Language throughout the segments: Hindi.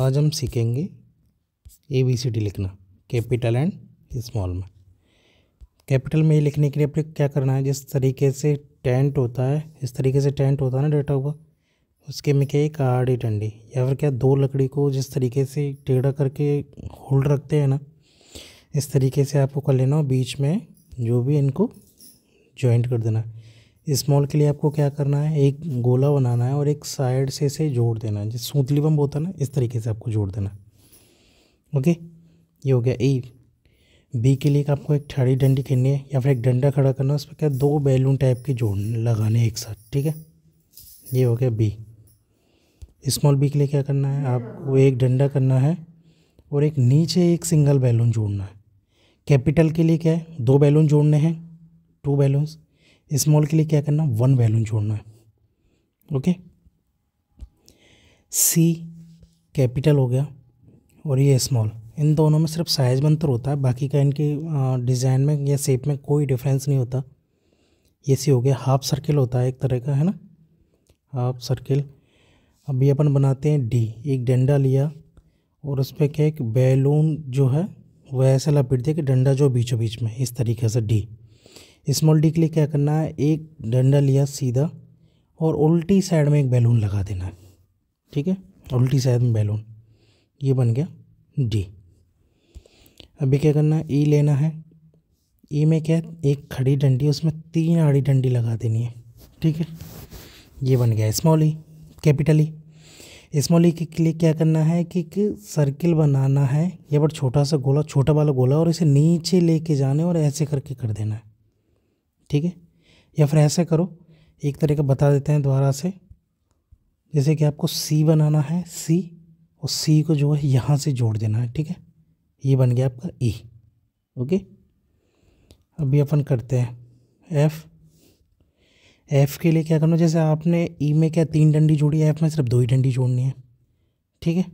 आज हम सीखेंगे ए बी सी डी लिखना कैपिटल एंड स्मॉल में कैपिटल में ये लिखने के लिए अपने क्या करना है जिस तरीके से टेंट होता है इस तरीके से टेंट होता है ना डेटा हुआ उसके में क्या एक आड़ी टंडी या फिर क्या दो लकड़ी को जिस तरीके से टेढ़ा करके होल्ड रखते हैं ना इस तरीके से आपको कर लेना हो बीच में जो भी इनको जॉइंट कर देना है स्मॉल के लिए आपको क्या करना है एक गोला बनाना है और एक साइड से इसे जोड़ देना है जैसे सूतली बम होता है ना इस तरीके से आपको जोड़ देना ओके ये हो गया ए बी के लिए आपको एक ठाड़ी डंडी खेलनी है या फिर एक डंडा खड़ा करना है उस पर क्या दो बैलून टाइप के जोड़ लगाने एक साथ ठीक है ये हो गया बी स्मॉल बी के लिए क्या करना है आपको एक डंडा करना है और एक नीचे एक सिंगल बैलून जोड़ना है कैपिटल के लिए क्या है दो बैलून जोड़ने हैं टू बैलून्स स्मॉल के लिए क्या करना वन बैलून छोड़ना है ओके सी कैपिटल हो गया और ये स्मॉल इन दोनों में सिर्फ साइज अंतर तो होता है बाकी का इनके डिज़ाइन में या शेप में कोई डिफरेंस नहीं होता ये सी हो गया हाफ सर्किल होता है एक तरह का है ना हाफ सर्किल अभी अपन बनाते हैं डी एक डंडा लिया और उस पर क्या एक बैलून जो है वह ऐसा लपेट दिया कि डंडा जो बीचों बीच में इस तरीके से डी स्मॉल डी के लिए क्या करना है एक डंडा लिया सीधा और उल्टी साइड में एक बैलून लगा देना है ठीक है उल्टी साइड में बैलून ये बन गया डी अभी क्या करना है ई लेना है ई में क्या है एक खड़ी डंडी उसमें तीन आड़ी डंडी लगा देनी है ठीक है ये बन गया small E capital E small E के लिए क्या करना है कि एक सर्किल बनाना है या बट छोटा सा गोला छोटा वाला गोला और इसे नीचे लेके जाने और ऐसे करके कर देना है ठीक है या फिर ऐसे करो एक तरह का बता देते हैं दोबारा से जैसे कि आपको सी बनाना है सी और सी को जो है यहाँ से जोड़ देना है ठीक है ये बन गया आपका ई ओके अभी अपन करते हैं एफ़ एफ़ के लिए क्या करना जैसे आपने ई e में क्या तीन डंडी जोड़ी है एफ़ में सिर्फ दो ही डंडी जोड़नी है ठीक है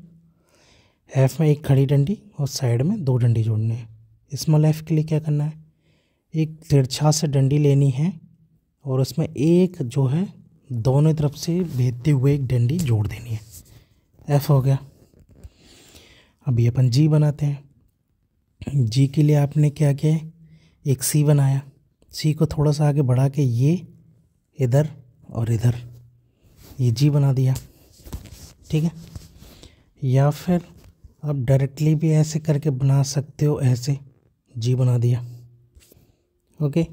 एफ़ में एक खड़ी डंडी और साइड में दो डंडी जोड़नी है स्मॉल एफ़ के लिए क्या करना है एक तिरछा से डंडी लेनी है और उसमें एक जो है दोनों तरफ से भेजते हुए एक डंडी जोड़ देनी है एफ हो गया अभी अपन जी बनाते हैं जी के लिए आपने क्या किया एक सी बनाया सी को थोड़ा सा आगे बढ़ा के ये इधर और इधर ये जी बना दिया ठीक है या फिर आप डायरेक्टली भी ऐसे करके बना सकते हो ऐसे जी बना दिया ओके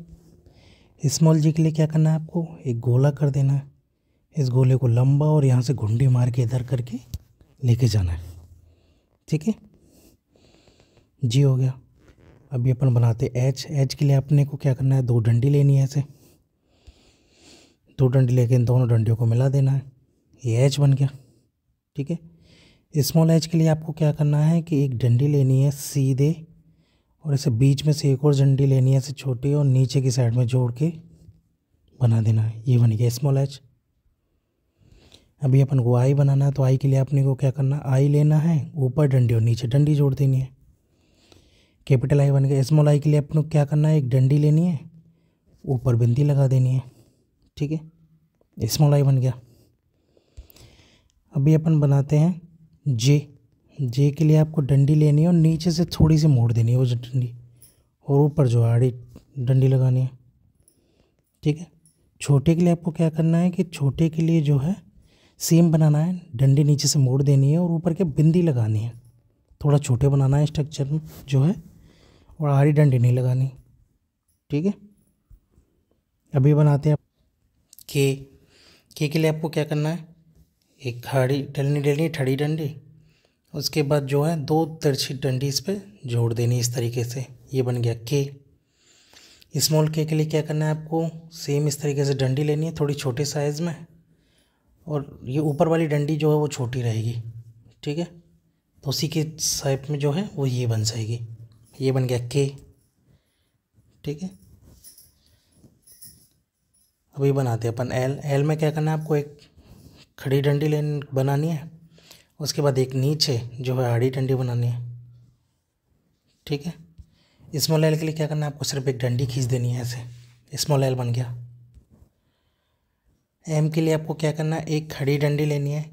स्मॉल जी के लिए क्या करना है आपको एक गोला कर देना है इस गोले को लंबा और यहाँ से घुंडी मार के इधर करके लेके जाना है ठीक है जी हो गया अभी अपन बनाते एच एच के लिए अपने को क्या करना है दो डंडी लेनी है ऐसे दो डंडी लेके इन दोनों डंडियों को मिला देना है ये एच बन गया ठीक है स्मॉल एच के लिए आपको क्या करना है कि एक डंडी लेनी है सीधे और इसे बीच में से एक और झंडी लेनी है ऐसे छोटी और नीचे की साइड में जोड़ के बना देना है ये बन गया स्मॉल एच अभी अपन को आई बनाना है तो आई के लिए अपने को क्या करना आई लेना है ऊपर डंडी और नीचे डंडी जोड़ देनी है कैपिटल आई बन गया स्मॉल आई के लिए अपने को क्या करना है एक डंडी लेनी है ऊपर बिंदी लगा देनी है ठीक है स्मॉल आई बन गया अभी अपन बनाते हैं जे जे के लिए आपको डंडी लेनी है और नीचे से थोड़ी सी मोड़ देनी है वो डंडी और ऊपर जो आड़ी डंडी लगानी है ठीक है छोटे के लिए आपको क्या करना है कि छोटे के लिए जो है सेम बनाना है डंडी नीचे से मोड़ देनी है और ऊपर के बिंदी लगानी है थोड़ा छोटे बनाना है स्ट्रक्चर जो है और आड़ी डंडी नहीं लगानी ठीक है अभी बनाते हैं के के के लिए आपको क्या करना है एक खाड़ी डलनी डलनी ठड़ी डंडी उसके बाद जो है दो तिरछी डंडी इस पर जोड़ देनी इस तरीके से ये बन गया के स्मॉल के के लिए क्या करना है आपको सेम इस तरीके से डंडी लेनी है थोड़ी छोटे साइज़ में और ये ऊपर वाली डंडी जो है वो छोटी रहेगी ठीक है तो उसी के साइप में जो है वो ये बन जाएगी ये बन गया के ठीक है अभी बनाते हैं अपन एल एल में क्या करना है आपको एक खड़ी डंडी लेन बनानी है उसके बाद एक नीचे जो है आड़ी डंडी बनानी है ठीक है स्मॉल एल के लिए क्या करना है आपको सिर्फ एक डंडी खींच देनी है ऐसे स्मॉल एल बन गया एम के लिए आपको क्या करना है एक खड़ी डंडी लेनी है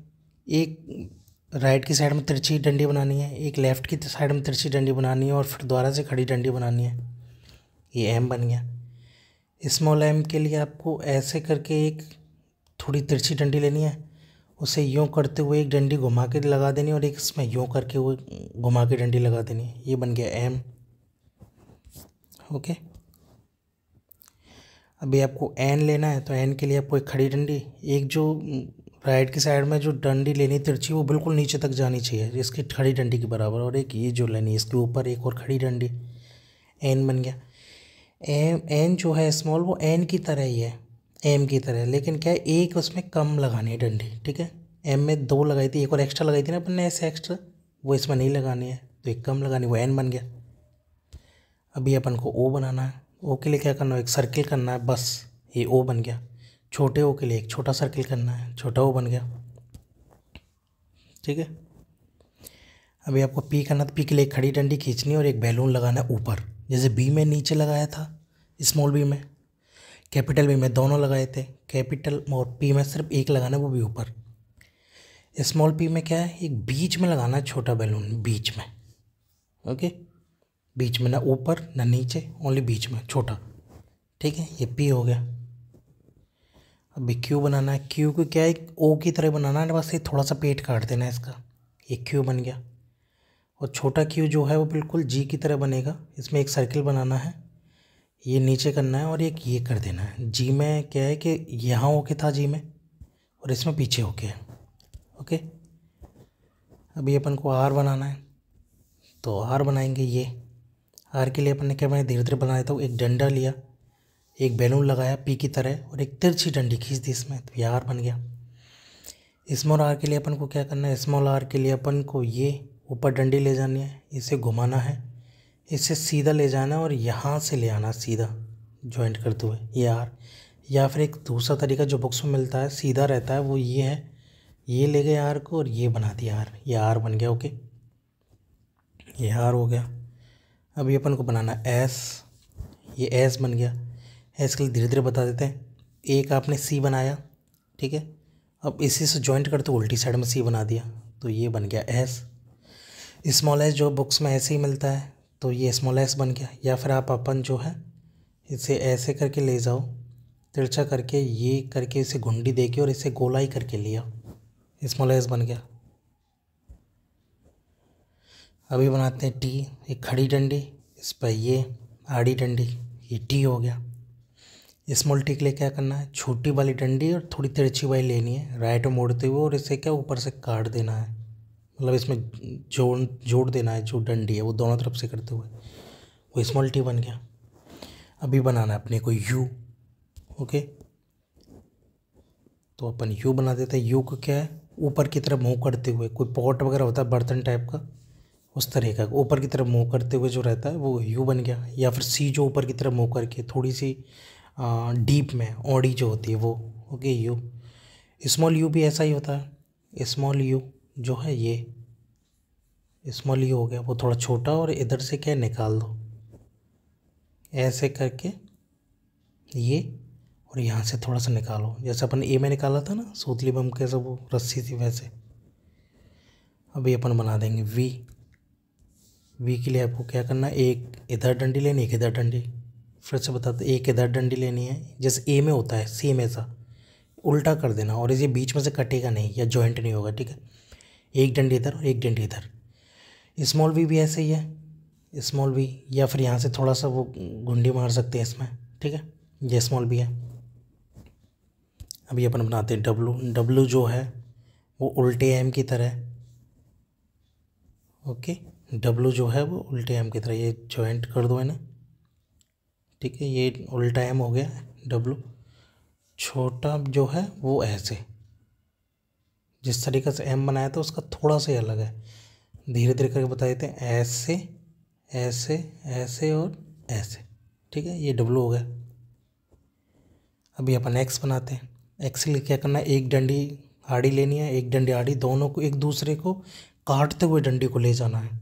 एक राइट की साइड में तिरछी डंडी बनानी है एक लेफ्ट की साइड में तिरछी डंडी बनानी है और फिर दोबारा से खड़ी डंडी बनानी है ये एम बन गया स्मॉल एम के लिए आपको ऐसे करके एक थोड़ी तिरछी डंडी लेनी है उसे यूँ करते हुए एक डंडी घुमा के लगा देनी और एक इसमें यूँ करके हुए घुमा के डंडी लगा देनी ये बन गया एम ओके अभी आपको एन लेना है तो एन के लिए आपको एक खड़ी डंडी एक जो राइट की साइड में जो डंडी लेनी तिरछी वो बिल्कुल नीचे तक जानी चाहिए इसकी खड़ी डंडी के बराबर और एक ये जो लेनी इसके ऊपर एक और खड़ी डंडी एन बन गया एम एन जो है स्मॉल वो एन की तरह ही है एम की तरह लेकिन क्या है एक उसमें कम लगानी है डंडी ठीक है एम में दो लगाई थी एक और एक्स्ट्रा लगाई थी ना अपन ने ऐसे एक्स्ट्रा वो इसमें नहीं लगानी है तो एक कम लगानी वो एन बन गया अभी अपन को ओ बनाना है ओ के लिए क्या करना है एक सर्किल करना है बस ये ओ बन गया छोटे ओ के लिए एक छोटा सर्किल करना है छोटा ओ बन गया ठीक है अभी आपको पी करना था पी तो के लिए खड़ी डंडी खींचनी और एक बैलून लगाना है ऊपर जैसे बी में नीचे लगाया था स्मॉल बी में कैपिटल भी में दोनों लगाए थे कैपिटल और पी में सिर्फ एक लगाना वो भी ऊपर स्मॉल पी में क्या है एक बीच में लगाना है छोटा बैलून बीच में ओके बीच में ना ऊपर ना नीचे ओनली बीच में छोटा ठीक है ये पी हो गया अभी क्यू बनाना है क्यू को क्या है ओ की तरह बनाना है बस ये थोड़ा सा पेट काट देना है इसका ये क्यू बन गया और छोटा क्यू जो है वो बिल्कुल जी की तरह बनेगा इसमें एक सर्किल बनाना है ये नीचे करना है और एक ये कर देना है जी में क्या है कि यहाँ होके था जी में और इसमें पीछे होके है ओके अभी अपन को आर बनाना है तो आर बनाएंगे ये आर के लिए अपन ने क्या मैंने धीरे धीरे बनाया था एक डंडा लिया एक बैलून लगाया पी की तरह और एक तिरछी डंडी खींच दी इसमें तो ये आर बन गया स्मॉल आर के लिए अपन को क्या करना है स्मॉल आर के लिए अपन को ये ऊपर डंडी ले जानी है इसे घुमाना है इसे सीधा ले जाना और यहाँ से ले आना सीधा जॉइंट करते हुए ये आर या फिर एक दूसरा तरीका जो बुक्स में मिलता है सीधा रहता है वो ये है ये ले गए आर को और ये बना दिया आर ये आर बन गया ओके ये आर हो गया अब ये अपन को बनाना एस ये एस बन गया एस के लिए धीरे धीरे बता देते हैं एक आपने सी बनाया ठीक है अब इसी से जॉइंट करते उल्टी साइड में सी बना दिया तो ये बन गया एस स्मॉल एस जो बुक्स में ऐसे ही मिलता है तो ये स्मॉल एक्स बन गया या फिर आप अपन जो है इसे ऐसे करके ले जाओ तिरछा करके ये करके इसे घुंडी देके और इसे गोलाई करके लिया स्मॉल एक्स बन गया अभी बनाते हैं टी एक खड़ी डंडी इस पर ये आड़ी डंडी ये टी हो गया स्मॉल टी के लिए क्या करना है छोटी वाली डंडी और थोड़ी तिरछी वाली लेनी है राइट मोड़ते हुए और इसे क्या ऊपर से काट देना है मतलब इसमें जोड़ जोड़ देना है जो डंडी है वो दोनों तरफ से करते हुए वो स्मॉल टी बन गया अभी बनाना है अपने को यू ओके तो अपन यू बना देते हैं यू को क्या है ऊपर की तरफ मुँह करते हुए कोई पॉट वगैरह होता है बर्तन टाइप का उस तरह का ऊपर की तरफ मुँह करते हुए जो रहता है वो यू बन गया या फिर सी जो ऊपर की तरफ मुँह करके थोड़ी सी आ, डीप में ऑडी जो होती है वो ओके यू स्मॉल यू भी ऐसा ही होता है स्मॉल यू जो है ये स्मॉल ही हो गया वो थोड़ा छोटा और इधर से क्या निकाल दो ऐसे करके ये और यहाँ से थोड़ा सा निकालो जैसे अपन ए में निकाला था ना सूतली बम के सब वो रस्सी थी वैसे अभी अपन बना देंगे वी वी के लिए आपको क्या करना है एक इधर डंडी लेनी एक इधर डंडी फिर से बताते एक इधर डंडी लेनी है जैसे ए में होता है सेम ऐसा उल्टा कर देना और इसे बीच में से कटेगा नहीं या जॉइंट नहीं होगा ठीक है एक डंडे इधर और एक डंडे इधर स्मॉल वी भी ऐसे ही है स्मॉल वी या फिर यहाँ से थोड़ा सा वो गुंडी मार सकते हैं इसमें ठीक है ये स्मॉल वी है अभी अपन बनाते हैं डब्लू डब्लू जो है वो उल्टे एम की तरह है ओके डब्लू जो है वो उल्टे एम की तरह ये जॉइंट कर दो है ना ठीक है ये उल्टा एम हो गया डब्लू छोटा जो है वो ऐसे जिस तरीके से एम बनाया था उसका थोड़ा सा ही अलग है धीरे धीरे करके बता देते हैं ऐसे ऐसे ऐसे और ऐसे ठीक है ये डब्लू हो गया अभी अपन एक्स बनाते हैं एक्स के लिए क्या करना है एक डंडी आड़ी लेनी है एक डंडी आड़ी दोनों को एक दूसरे को काटते हुए डंडी को ले जाना है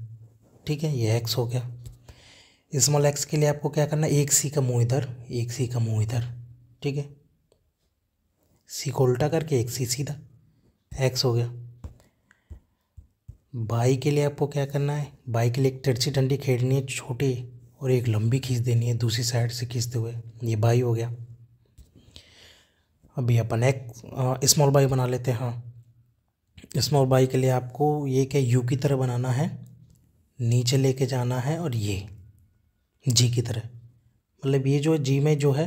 ठीक है ये एक्स हो गया स्मॉल एक्स के लिए आपको क्या करना है एक सी का मुँह इधर एक सी का मुँह इधर ठीक है सी को उल्टा करके एक सी सीधा एक्स हो गया बाई के लिए आपको क्या करना है बाई के लिए एक तिरछी डंडी खेलनी है छोटी और एक लंबी खींच देनी है दूसरी साइड से खींचते हुए ये बाई हो गया अभी अपन एक स्मॉल बाई बना लेते हैं हाँ स्मॉल बाई के लिए आपको ये क्या यू की तरह बनाना है नीचे लेके जाना है और ये जी की तरह मतलब ये जो जी में जो है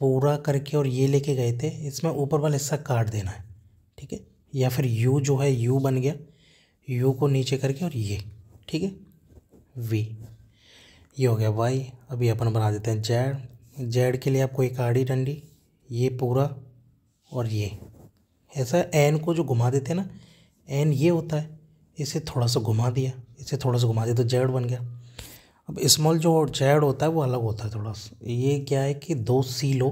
पूरा करके और ये लेके गए थे इसमें ऊपर वाला हिस्सा काट देना है ठीक है या फिर यू जो है यू बन गया यू को नीचे करके और ये ठीक है वी ये हो गया वाई अभी अपन बना देते हैं जेड जेड के लिए आपको एक आड़ी डंडी ये पूरा और ये ऐसा एन को जो घुमा देते हैं ना एन ये होता है इसे थोड़ा सा घुमा दिया इसे थोड़ा सा घुमा दिया तो जेड बन गया अब स्मॉल जो जेड होता है वो अलग होता है थोड़ा सा ये क्या है कि दो सी लो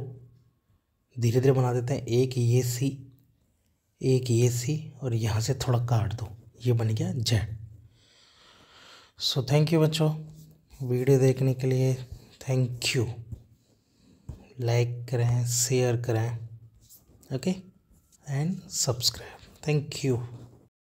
धीरे धीरे बना देते हैं एक ये सी एक ये सी और यहाँ से थोड़ा काट दो ये बन गया जेड सो थैंक यू बच्चों वीडियो देखने के लिए थैंक यू लाइक करें शेयर करें okay and subscribe thank you